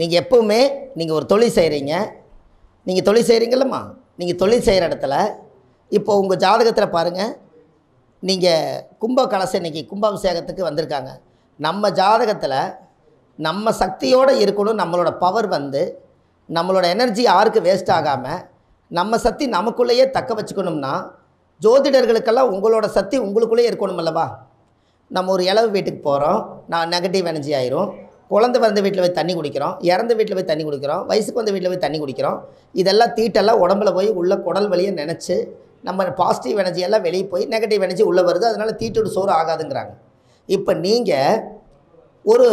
நீங்கள் எப்போவுமே நீங்கள் ஒரு தொழில் செய்கிறீங்க நீங்கள் தொழில் செய்கிறீங்களம்மா நீங்கள் தொழில் செய்கிற இடத்துல இப்போ உங்கள் ஜாதகத்தில் பாருங்கள் நீங்கள் கும்ப கலசை இன்றைக்கி கும்பாபிஷேகத்துக்கு வந்திருக்காங்க நம்ம ஜாதகத்தில் நம்ம சக்தியோடு இருக்கணும் நம்மளோட பவர் வந்து நம்மளோட எனர்ஜி யாருக்கு வேஸ்ட் ஆகாமல் நம்ம சக்தி நமக்குள்ளேயே தக்க வச்சுக்கணும்னா ஜோதிடர்களுக்கெல்லாம் உங்களோட சக்தி உங்களுக்குள்ளேயே இருக்கணும் அல்லவா நம்ம ஒரு இளவு வீட்டுக்கு போகிறோம் நான் நெகட்டிவ் எனர்ஜி ஆயிரும் குழந்தை வந்த வீட்டில் போய் தண்ணி குடிக்கிறோம் இறந்த வீட்டில் போய் தண்ணி குடிக்கிறோம் வயசுக்கு வந்த வீட்டில் போய் தண்ணி குடிக்கிறோம் இதெல்லாம் தீட்டெல்லாம் உடம்புல போய் உள்ள குடல் வழியை நினச்சி நம்ம பாசிட்டிவ் எனர்ஜி எல்லாம் வெளியே போய் நெகட்டிவ் எனர்ஜி உள்ளே வருது அதனால் தீட்டோடு சோறு ஆகாதுங்கிறாங்க இப்போ நீங்கள் ஒரு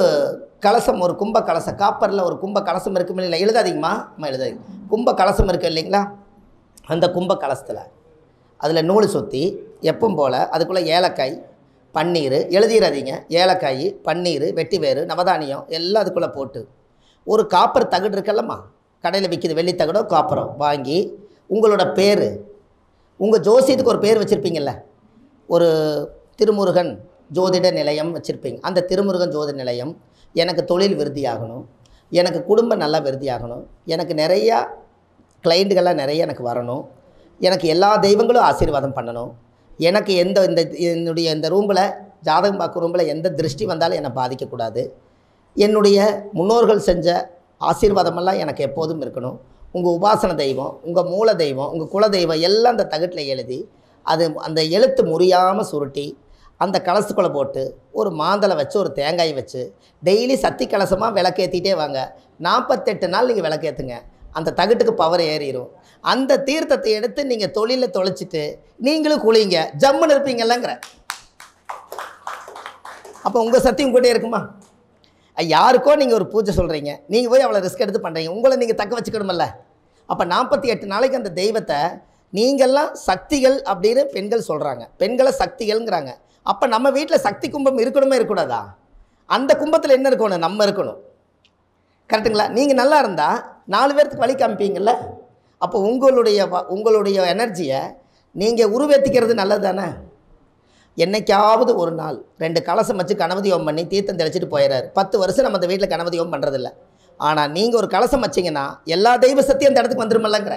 கலசம் ஒரு கும்ப கலசம் காப்பரில் ஒரு கும்ப கலசம் இருக்கும் இல்லைங்களா எழுதாதீங்கம்மா அம்மா எழுதாதீங்க கும்ப கலசம் இருக்குது இல்லைங்களா அந்த கும்ப கலசத்தில் அதில் நூல் சுற்றி எப்பவும் போல் அதுக்குள்ளே ஏலக்காய் பன்னீர் எழுதிடாதீங்க ஏலக்காய் பன்னீர் வெட்டிவேறு நவதானியம் எல்லாம் அதுக்குள்ளே போட்டு ஒரு காப்பர் தகுடு இருக்கல்லம்மா கடையில் விற்கிது வெள்ளி தகுடோ காப்பரோ வாங்கி உங்களோட பேர் உங்கள் ஜோசியத்துக்கு ஒரு பேர் வச்சுருப்பீங்கள்ல ஒரு திருமுருகன் ஜோதிட நிலையம் வச்சுருப்பீங்க அந்த திருமுருகன் ஜோதிட நிலையம் எனக்கு தொழில் விருத்தியாகணும் எனக்கு குடும்பம் நல்லா விருத்தியாகணும் எனக்கு நிறையா கிளைண்ட்டுகள்லாம் நிறைய எனக்கு வரணும் எனக்கு எல்லா தெய்வங்களும் ஆசீர்வாதம் பண்ணணும் எனக்கு எந்த இந்த என்னுடைய இந்த ரூமில் ஜாதகம் பார்க்கும் ரூமில் எந்த திருஷ்டி வந்தாலும் என்னை பாதிக்கக்கூடாது என்னுடைய முன்னோர்கள் செஞ்ச ஆசீர்வாதமெல்லாம் எனக்கு எப்போதும் இருக்கணும் உங்கள் உபாசன தெய்வம் உங்கள் மூல தெய்வம் உங்கள் குல தெய்வம் எல்லாம் அந்த தகட்டில் எழுதி அது அந்த எழுத்து முறியாமல் சுருட்டி அந்த கலசுக்குள்ளே போட்டு ஒரு மாந்தலை வச்சு ஒரு தேங்காய் வச்சு டெய்லி சத்தி கலசமாக விளக்கேற்றிட்டே வாங்க நாற்பத்தெட்டு நாள் நீங்கள் விளக்கேற்றுங்க அந்த தகுட்டுக்கு பவர் ஏறிடும் அந்த தீர்த்தத்தை எடுத்து நீங்கள் தொழிலில் தொலைச்சிட்டு நீங்களும் குளிங்க ஜம்முன்னு இருப்பீங்கல்லங்கிற அப்போ உங்கள் சத்தியம் கூட்டே இருக்குமா யாருக்கோ நீங்கள் ஒரு பூஜை சொல்கிறீங்க நீங்கள் போய் அவ்வளோ ரிஸ்க் எடுத்து பண்ணுறீங்க உங்களை நீங்கள் தக்க வச்சுக்கணுமில்ல அப்போ நாற்பத்தி எட்டு நாளைக்கு அந்த தெய்வத்தை நீங்கள்லாம் சக்திகள் அப்படின்னு பெண்கள் சொல்கிறாங்க பெண்களை சக்திகள்ங்கிறாங்க அப்போ நம்ம வீட்டில் சக்தி கும்பம் இருக்கணுமே இருக்கக்கூடாதா அந்த கும்பத்தில் என்ன இருக்கணும் நம்ம இருக்கணும் கரெக்டுங்களா நீங்கள் நல்லா இருந்தால் நாலு பேர்த்துக்கு வழி காமிப்பீங்கள்ல அப்போ உங்களுடைய உங்களுடைய எனர்ஜியை நீங்கள் உருவேற்றிக்கிறது நல்லது தானே என்றைக்காவது ஒரு நாள் ரெண்டு கலசம் வச்சு கணபதியோகம் பண்ணி தீர்த்தம் தெளிச்சிட்டு போயிடறாரு பத்து வருஷம் நம்ம அந்த வீட்டில் கணபதியோகம் பண்ணுறதில்ல ஆனால் நீங்கள் ஒரு கலசம் வச்சிங்கன்னா எல்லா தெய்வ சக்தியும் அந்த இடத்துக்கு வந்துருமில்லங்கிற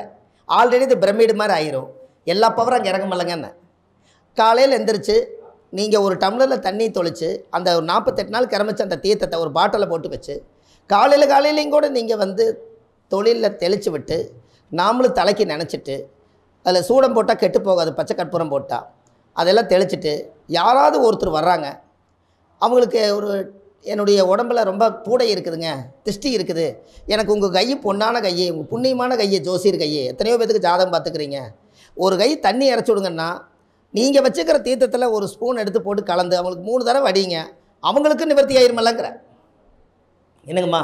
ஆல்ரெடி இது பிரமிடு மாதிரி ஆயிரும் எல்லா பவரும் அங்கே இறங்கமில்லங்கன்னு காலையில் எந்திரிச்சு நீங்கள் ஒரு டம்ளரில் தண்ணி தொளித்து அந்த ஒரு நாற்பத்தெட்டு நாள் கிரமிச்ச அந்த தீர்த்தத்தை ஒரு பாட்டிலில் போட்டு வச்சு காலையில் காலையிலையும் கூட நீங்கள் வந்து தொழிலில் தெளித்து விட்டு நாமளும் தலைக்கு நினச்சிட்டு அதில் சூடம் போட்டால் கெட்டு போகாது பச்சை கற்பூரம் போட்டால் அதெல்லாம் தெளிச்சுட்டு யாராவது ஒருத்தர் வர்றாங்க அவங்களுக்கு ஒரு என்னுடைய உடம்புல ரொம்ப பூடை இருக்குதுங்க திருஷ்டி இருக்குது எனக்கு உங்கள் கை பொண்ணான கையை உங்கள் புண்ணியமான கையை ஜோசியர் கையை எத்தனையோ பேத்துக்கு ஜாதகம் பார்த்துக்கிறீங்க ஒரு கை தண்ணி இறச்சி விடுங்கன்னா நீங்கள் வச்சுக்கிற தீர்த்தத்தில் ஒரு ஸ்பூன் எடுத்து போட்டு கலந்து அவங்களுக்கு மூணு தடவை வடிங்க அவங்களுக்கு நிவர்த்தி ஆயிருமல்லங்கிற என்னங்கம்மா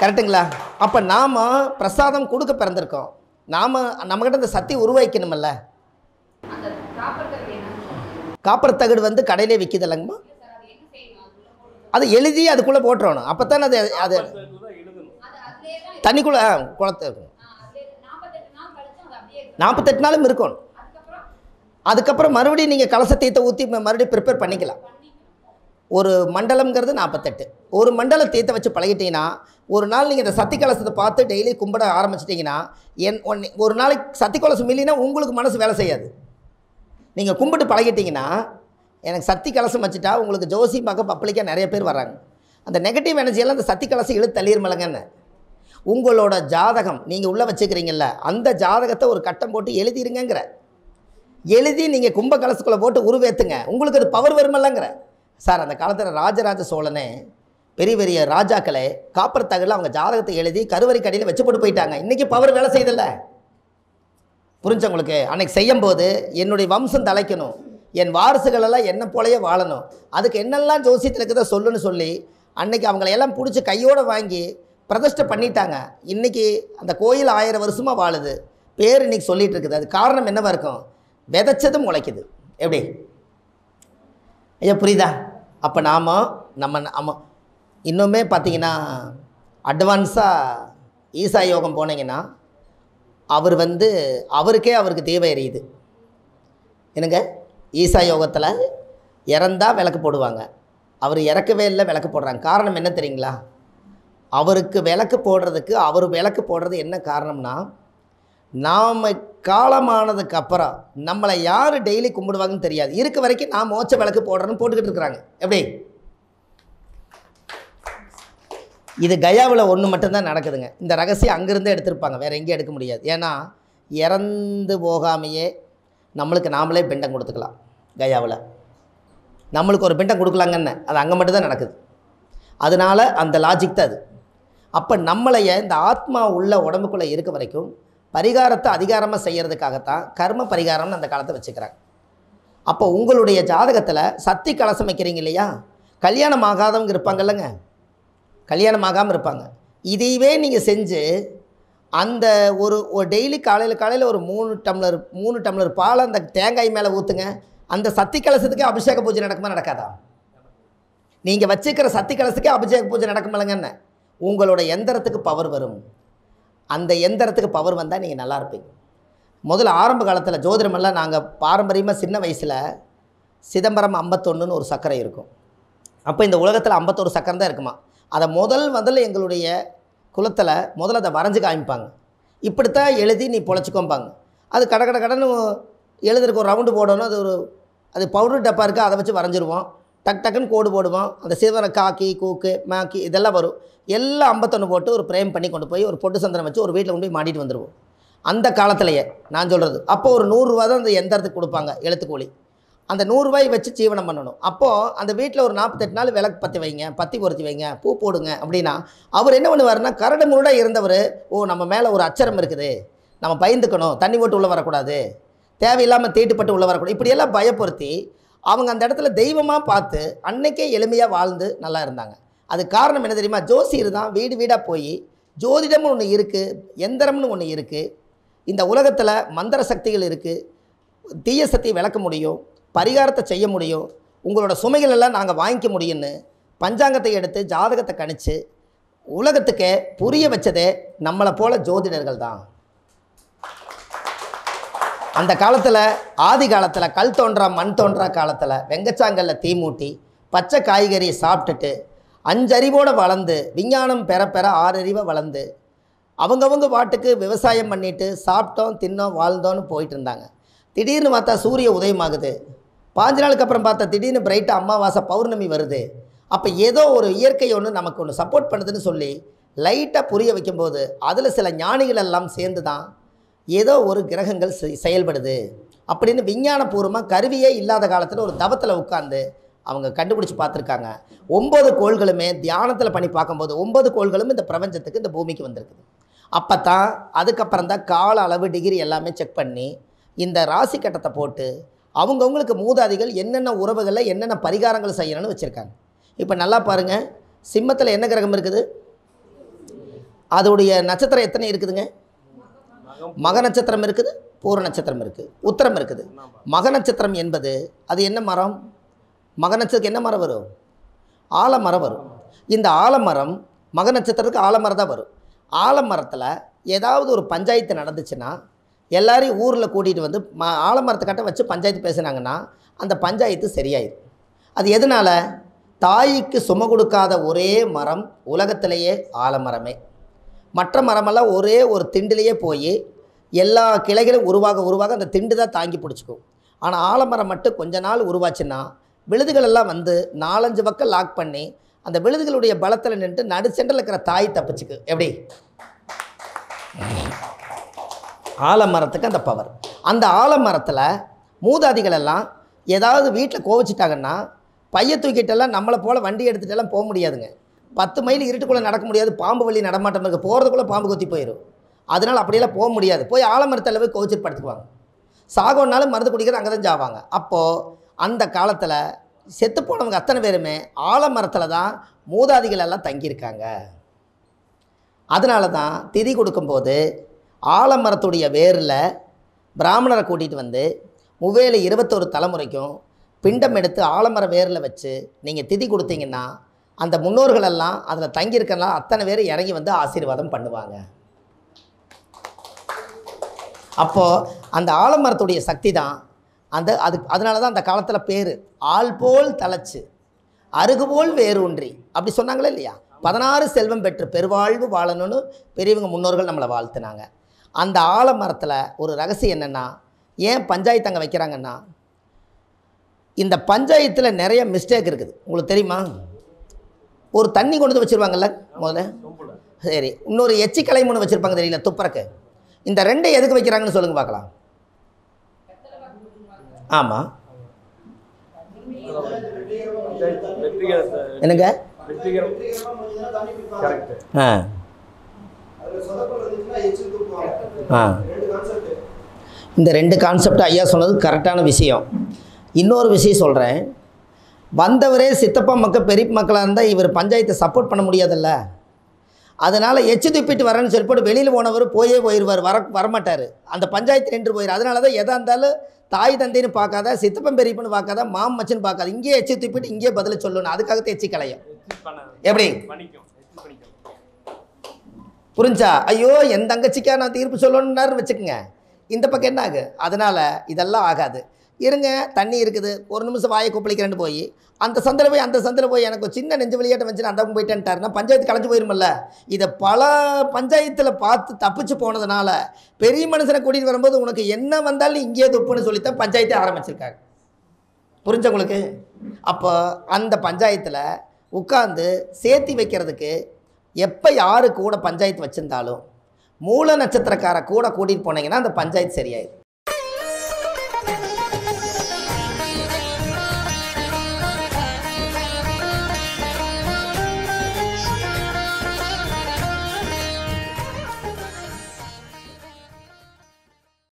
கரெக்டுங்களா அப்போ நாம் பிரசாதம் கொடுக்க பிறந்திருக்கோம் நாம் நம்மக்கிட்ட இந்த சக்தி உருவாக்கணுமில்ல காப்பர் தகடு வந்து கடையிலே விற்கிது இல்லைங்கம்மா அது எழுதி அதுக்குள்ளே போட்டுறணும் அப்போ தானே அது அது தண்ணிக்குள்ளே குளத்து நாற்பத்தெட்டு நாளும் இருக்கணும் அதுக்கப்புறம் மறுபடியும் நீங்கள் கலச தீர்த்தை ஊற்றி மறுபடியும் ப்ரிப்பேர் பண்ணிக்கலாம் ஒரு மண்டலம்ங்கிறது நாற்பத்தெட்டு ஒரு மண்டல தீர்த்த வச்சு பழகிட்டிங்கன்னா ஒரு நாள் நீங்கள் இந்த சத்தி கலசத்தை பார்த்து டெய்லி கும்பிட ஆரம்பிச்சிட்டிங்கன்னா என் ஒன் ஒரு நாளைக்கு சத்தி கலசம் இல்லைன்னா உங்களுக்கு மனசு வேலை செய்யாது நீங்கள் கும்பிட்டு பழகிட்டிங்கன்னா எனக்கு சத்தி கலசம் வச்சுட்டா உங்களுக்கு ஜோசி பக்கம் பப்ளிக்காக நிறைய பேர் வராங்க அந்த நெகட்டிவ் எனர்ஜியெல்லாம் அந்த சத்தி கலசம் இழுத்து தள்ளிடுமலங்கன்னு உங்களோட ஜாதகம் நீங்கள் உள்ளே வச்சுக்கிறீங்கள அந்த ஜாதகத்தை ஒரு கட்டம் போட்டு எழுதிருங்கிற எழுதி நீங்கள் கும்ப கலசுக்குள்ளே போட்டு உருவேற்றுங்க உங்களுக்கு அது பவர் வருமில்லங்கிற சார் அந்த காலத்தில் ராஜராஜ சோழனே பெரிய பெரிய ராஜாக்களை காப்பர் தகவல் அவங்க ஜாதகத்தை எழுதி கருவறை கடையில் வச்சு போட்டு போயிட்டாங்க இன்றைக்கி பவர் வேலை செய்யதில்ல புரிஞ்சவங்களுக்கு அன்னைக்கு போது என்னுடைய வம்சம் தலைக்கணும் என் வாரிசுகளெல்லாம் என்ன போலையே வாழணும் அதுக்கு என்னெல்லாம் ஜோசியத்தில் இருக்குதோ சொல்லுன்னு சொல்லி அன்னைக்கு அவங்களையெல்லாம் பிடிச்சி கையோடு வாங்கி பிரதிஷ்டை பண்ணிட்டாங்க இன்றைக்கி அந்த கோயில் ஆயிரம் வருஷமாக வாழுது பேர் இன்றைக்கி சொல்லிகிட்டு இருக்குது அது காரணம் என்னவாக இருக்கும் விதைச்சதும் முளைக்குது எப்படி ஐயா புரியுதா அப்போ நாம் நம்ம நம்ம இன்னுமே பார்த்தீங்கன்னா அட்வான்ஸாக ஈசா யோகம் போனீங்கன்னா அவர் வந்து அவருக்கே அவருக்கு தேவை எரியுது என்னங்க ஈசா யோகத்தில் இறந்தால் விளக்கு போடுவாங்க அவர் இறக்கவே இல்லை விளக்கு போடுறாங்க காரணம் என்ன தெரியுங்களா அவருக்கு விளக்கு போடுறதுக்கு அவர் விளக்கு போடுறது என்ன காரணம்னா நாம் காலமானதுக்கு அப்புறம் நம்மளை யார் டெய்லி கும்பிடுவாங்கன்னு தெரியாது இருக்க வரைக்கும் நான் மோச்ச விளக்கு போடுறேன்னு போட்டுக்கிட்டு இருக்கிறாங்க எப்படி இது கயாவில் ஒன்று மட்டும்தான் நடக்குதுங்க இந்த ரகசியம் அங்கேருந்தே எடுத்திருப்பாங்க வேறு எங்கேயும் எடுக்க முடியாது ஏன்னா இறந்து போகாமையே நம்மளுக்கு நாமளே பிண்டம் கொடுத்துக்கலாம் கயாவில் நம்மளுக்கு ஒரு பிண்டம் கொடுக்கலாங்கன்னு அது அங்கே மட்டும்தான் நடக்குது அதனால் அந்த லாஜிக் தான் அது அப்போ நம்மளைய இந்த ஆத்மா உள்ள உடம்புக்குள்ளே இருக்க வரைக்கும் பரிகாரத்தை அதிகாரமாக செய்கிறதுக்காகத்தான் கர்ம பரிகாரம்னு அந்த காலத்தை வச்சுக்கிறாங்க அப்போ உங்களுடைய ஜாதகத்தில் சக்தி கலசம் வைக்கிறீங்க இல்லையா கல்யாணம் ஆகாதவங்க இருப்பாங்கல்லங்க கல்யாணம் ஆகாமல் இருப்பாங்க இதையவே நீங்கள் செஞ்சு அந்த ஒரு ஒரு டெய்லி காலையில் காலையில் ஒரு மூணு டம்ளர் மூணு டம்ளர் பால் அந்த தேங்காய் மேலே ஊற்றுங்க அந்த சக்தி கலசத்துக்கே அபிஷேக பூஜை நடக்குமா நடக்காதா நீங்கள் வச்சுக்கிற சக்தி கலசத்துக்கே அபிஷேக பூஜை நடக்குமில்லங்கன்னு உங்களோட எந்திரத்துக்கு பவர் வரும் அந்த எந்திரத்துக்கு பவர் வந்தால் நீங்கள் நல்லா இருப்பீங்க முதல்ல ஆரம்ப காலத்தில் ஜோதிடமெல்லாம் நாங்கள் பாரம்பரியமாக சின்ன வயசில் சிதம்பரம் ஐம்பத்தொன்றுன்னு ஒரு சக்கரை இருக்கும் அப்போ இந்த உலகத்தில் ஐம்பத்தொரு சக்கரம் தான் இருக்குமா அதை முதல் முதல்ல எங்களுடைய குலத்தில் முதல்ல அதை வரைஞ்சி காமிப்பாங்க இப்படித்தான் எழுதி நீ பொழைச்சிக்கோம்பாங்க அது கட கட கடன்னு எழுதுறதுக்கு ஒரு ரவுண்டு போடணும் அது ஒரு அது பவுடர் டப்பா இருக்குது அதை வச்சு வரைஞ்சிருவோம் டக் டக்குன்னு கோடு போடுவோம் அந்த சிவன காக்கி கூக்கு மாக்கி இதெல்லாம் வரும் எல்லாம் ஐம்பத்தொன்று போட்டு ஒரு ப்ரேம் பண்ணி கொண்டு போய் ஒரு பொட்டு சந்தனம் வச்சு ஒரு வீட்டில் கொண்டு போய் மாட்டிட்டு வந்துடுவோம் அந்த காலத்திலேயே நான் சொல்கிறது அப்போ ஒரு நூறுரூவா தான் அந்த எந்திரத்துக்கு கொடுப்பாங்க எழுத்துக்கூலி அந்த நூறுரூவாய் வச்சு ஜீவனம் பண்ணணும் அப்போது அந்த வீட்டில் ஒரு நாற்பத்தெட்டு நாள் விளக்கு பற்றி வைங்க பத்தி பொருத்தி வைங்க பூ போடுங்க அப்படின்னா அவர் என்ன பண்ணுவார்னா கரடு முருடாக இருந்தவர் ஓ நம்ம மேலே ஒரு அச்சரம் இருக்குது நம்ம பயந்துக்கணும் தண்ணி ஓட்டு உள்ளே வரக்கூடாது தேவையில்லாமல் தீட்டுப்பட்டு உள்ளே வரக்கூடாது இப்படியெல்லாம் பயப்படுத்தி அவங்க அந்த இடத்துல தெய்வமாக பார்த்து அன்னைக்கே எளிமையாக வாழ்ந்து நல்லா இருந்தாங்க அது காரணம் என்ன தெரியுமா ஜோசியர் தான் வீடு வீடாக போய் ஜோதிடம்னு ஒன்று இருக்குது எந்திரம்னு ஒன்று இருக்குது இந்த உலகத்தில் மந்திர சக்திகள் இருக்குது தீய சக்தியை விளக்க முடியும் பரிகாரத்தை செய்ய முடியும் உங்களோட சுமைகள் எல்லாம் நாங்கள் வாங்கிக்க முடியும்னு பஞ்சாங்கத்தை எடுத்து ஜாதகத்தை கணித்து உலகத்துக்கு புரிய வச்சதே நம்மளை போல ஜோதிடர்கள் தான் அந்த காலத்தில் ஆதி காலத்தில் கல் தோன்றா மண் தோன்றா காலத்தில் வெங்கச்சாங்கல்ல தீ மூட்டி பச்சை காய்கறியை சாப்பிட்டுட்டு அஞ்சறிவோடு வளர்ந்து விஞ்ஞானம் பெற பெற ஆறறிவை வளர்ந்து அவங்கவுங்க பாட்டுக்கு விவசாயம் பண்ணிவிட்டு சாப்பிட்டோம் தின்னோம் வாழ்ந்தோன்னு போயிட்டு இருந்தாங்க திடீர்னு பார்த்தா சூரிய உதயமாகுது பாஞ்சு நாளுக்கு அப்புறம் பார்த்தா திடீர்னு பிரைட்டாக அம்மாவாசை பௌர்ணமி வருது அப்போ ஏதோ ஒரு இயற்கை ஒன்று நமக்கு ஒன்று சப்போர்ட் பண்ணுதுன்னு சொல்லி லைட்டாக புரிய வைக்கும்போது அதில் சில ஞானிகள் எல்லாம் சேர்ந்து தான் ஏதோ ஒரு கிரகங்கள் செயல்படுது அப்படின்னு விஞ்ஞானபூர்வமாக கருவியே இல்லாத காலத்தில் ஒரு தவத்தில் உட்காந்து அவங்க கண்டுபிடிச்சி பார்த்துருக்காங்க ஒம்பது கோள்களுமே தியானத்தில் பண்ணி பார்க்கும்போது ஒம்பது கோள்களும் இந்த பிரபஞ்சத்துக்கு இந்த பூமிக்கு வந்திருக்குது அப்போ தான் அதுக்கப்புறம் தான் கால அளவு டிகிரி எல்லாமே செக் பண்ணி இந்த ராசி கட்டத்தை போட்டு அவங்கவுங்களுக்கு மூதாதிகள் என்னென்ன உறவுகளில் என்னென்ன பரிகாரங்கள் செய்யணும்னு வச்சுருக்காங்க இப்போ நல்லா பாருங்கள் சிம்மத்தில் என்ன கிரகம் இருக்குது அதோடைய நட்சத்திரம் எத்தனை இருக்குதுங்க மக நட்சத்திரம் இருக்குது பூர நட்சத்திரம் இருக்குது உத்தரம் இருக்குது மக நட்சத்திரம் என்பது அது என்ன மரம் மக நட்சத்திரத்துக்கு என்ன மரம் வரும் ஆலமரம் வரும் இந்த ஆலமரம் மக நட்சத்திரத்துக்கு ஆலமரம் தான் வரும் ஆலமரத்தில் ஏதாவது ஒரு பஞ்சாயத்து நடந்துச்சுன்னா எல்லாரையும் ஊரில் கூட்டிகிட்டு வந்து ம ஆலமரத்தை கட்ட வச்சு பஞ்சாயத்து பேசுனாங்கன்னா அந்த பஞ்சாயத்து சரியாயிடும் அது எதனால் தாய்க்கு சும கொடுக்காத ஒரே மரம் உலகத்திலேயே ஆலமரமே மற்ற மரமெல்லாம் ஒரே ஒரு திண்டுலேயே போய் எல்லா கிளைகளும் உருவாக உருவாக அந்த திண்டு தான் தாங்கி பிடிச்சிக்கும் ஆனால் ஆலமரம் மட்டும் கொஞ்ச நாள் உருவாச்சுன்னா விழுதுகளெல்லாம் வந்து நாலஞ்சு பக்கம் லாக் பண்ணி அந்த விழுதுகளுடைய பலத்தில் நின்று நடு சென்டரில் இருக்கிற தாய் தப்பிச்சுக்கு எப்படி ஆலமரத்துக்கு அந்த பவர் அந்த ஆலமரத்தில் மூதாதிகள் எல்லாம் ஏதாவது வீட்டில் கோவிச்சிட்டாங்கன்னா பைய தூக்கிட்டெல்லாம் நம்மளை போல் வண்டி எடுத்துகிட்டெல்லாம் போக முடியாதுங்க பத்து மைல் இருட்டுக்குள்ளே நடக்க முடியாது பாம்பு வழி நடமாட்டம் இருக்குது போகிறதுக்குள்ளே பாம்பு கொத்தி போயிடும் அதனால் அப்படியெல்லாம் போக முடியாது போய் ஆலமரத்தில் போய் கோவிச்சிட்டு படுத்துக்குவாங்க சாகோனாலும் மருந்து குடிக்கிறது அங்கே தான் ஜாவாங்க அப்போது அந்த காலத்தில் செத்து போனவங்க அத்தனை பேருமே ஆலமரத்தில் தான் மூதாதிகள் எல்லாம் தங்கியிருக்காங்க அதனால தான் திதி கொடுக்கும்போது ஆலமரத்துடைய வேரில் பிராமணரை கூட்டிகிட்டு வந்து முவேல இருபத்தொரு தலைமுறைக்கும் பிண்டம் எடுத்து ஆலமர வேரில் வச்சு நீங்கள் திதி கொடுத்தீங்கன்னா அந்த முன்னோர்களெல்லாம் அதில் தங்கியிருக்கலாம் அத்தனை பேர் இறங்கி வந்து ஆசீர்வாதம் பண்ணுவாங்க அப்போது அந்த ஆலமரத்துடைய சக்தி தான் அந்த அது அதனால தான் அந்த காலத்தில் பேர் ஆள் போல் தளச்சு அருகுபோல் வேரூன்றி அப்படி சொன்னாங்களே இல்லையா பதினாறு செல்வம் பெற்று பெருவாழ்வு வாழணும்னு பெரியவங்க முன்னோர்கள் நம்மளை வாழ்த்துனாங்க அந்த ஆலமரத்தில் ஒரு ரகசியம் என்னென்னா ஏன் பஞ்சாயத்து அங்கே வைக்கிறாங்கன்னா இந்த பஞ்சாயத்தில் நிறைய மிஸ்டேக் இருக்குது உங்களுக்கு தெரியுமா ஒரு தண்ணி கொண்டு வந்து வச்சுருவாங்கல்ல முதல்ல சரி இன்னொரு எச்சி மூணு வச்சுருப்பாங்க தெரியல துப்புறக்கு இந்த ரெண்டை எதுக்கு வைக்கிறாங்கன்னு சொல்லுங்கள் பார்க்கலாம் ஆமாம் என்னங்க ஆ ஆ இந்த ரெண்டு கான்செப்ட் ஐயா சொன்னது கரெக்டான விஷயம் இன்னொரு விஷயம் சொல்கிறேன் வந்தவரே சித்தப்பா மக்கள் பெரிய மக்களாக இருந்தால் இவர் பஞ்சாயத்தை சப்போர்ட் பண்ண முடியாதுல்ல அதனால் எச்சு துப்பிட்டு வரேன்னு சொல்லிட்டு வெளியில் போனவர் போயே போயிடுவார் வர வரமாட்டார் அந்த பஞ்சாயத்து நின்று போயிடுவார் அதனால தான் எதாக இருந்தாலும் தாய் தந்தைன்னு பார்க்காத சித்தப்பம் பெரியப்பன்னு பார்க்காத மாம் மச்சன் பார்க்காத இங்கேயே எச்சு துப்பிட்டு இங்கேயே பதில சொல்லணும் அதுக்காக எச்சி கலையும் எப்படி புரிஞ்சா ஐயோ எந்த தங்கச்சிக்கா நான் தீர்ப்பு சொல்லணுன்னாரு வச்சுக்கோங்க இந்த பக்கம் என்ன ஆகு அதனால் இதெல்லாம் ஆகாது இருங்க தண்ணி இருக்குது ஒரு நிமிஷம் வாயை கொப்பளிக்கிறேன்னு போய் அந்த சந்தில் போய் அந்த சந்தில் போய் எனக்கு சின்ன நெஞ்சு வெளியாட்டம் வச்சு அந்தவங்க போயிட்டேன்ட்டாருன்னா பஞ்சாயத்து கலைஞ்சு போயிருமில்ல இதை பல பஞ்சாயத்தில் பார்த்து தப்பிச்சு போனதுனால பெரிய மனுஷனை கூட்டிகிட்டு வரும்போது உனக்கு என்ன வந்தாலும் இங்கேயே துப்புன்னு சொல்லித்தான் பஞ்சாயத்தை ஆரம்பிச்சிருக்காங்க புரிஞ்சவங்களுக்கு அப்போ அந்த பஞ்சாயத்தில் உட்காந்து சேர்த்தி வைக்கிறதுக்கு எப்போ யார் கூட பஞ்சாயத்து வச்சுருந்தாலும் மூல நட்சத்திரக்கார கூட கூட்டிகிட்டு போனீங்கன்னா அந்த பஞ்சாயத்து சரியாயிடும்